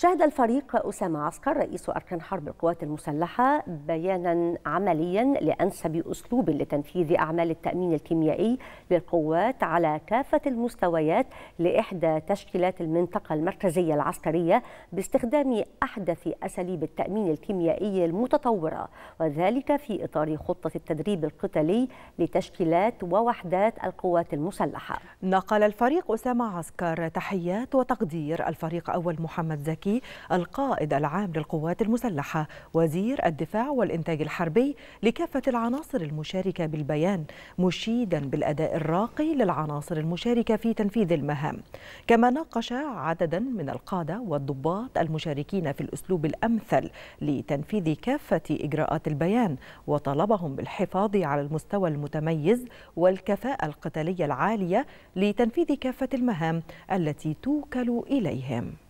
شهد الفريق أسامة عسكر رئيس أركان حرب القوات المسلحة بيانا عمليا لأنسب أسلوب لتنفيذ أعمال التأمين الكيميائي للقوات على كافة المستويات لإحدى تشكيلات المنطقة المركزية العسكرية باستخدام أحدث أساليب التأمين الكيميائي المتطورة وذلك في إطار خطة التدريب القتالي لتشكيلات ووحدات القوات المسلحة نقل الفريق أسامة عسكر تحيات وتقدير الفريق أول محمد زكي الأمريكي القائد العام للقوات المسلحة وزير الدفاع والإنتاج الحربي لكافة العناصر المشاركة بالبيان مشيدا بالأداء الراقي للعناصر المشاركة في تنفيذ المهام كما ناقش عددا من القادة والضباط المشاركين في الأسلوب الأمثل لتنفيذ كافة إجراءات البيان وطلبهم بالحفاظ على المستوى المتميز والكفاءة القتالية العالية لتنفيذ كافة المهام التي توكل إليهم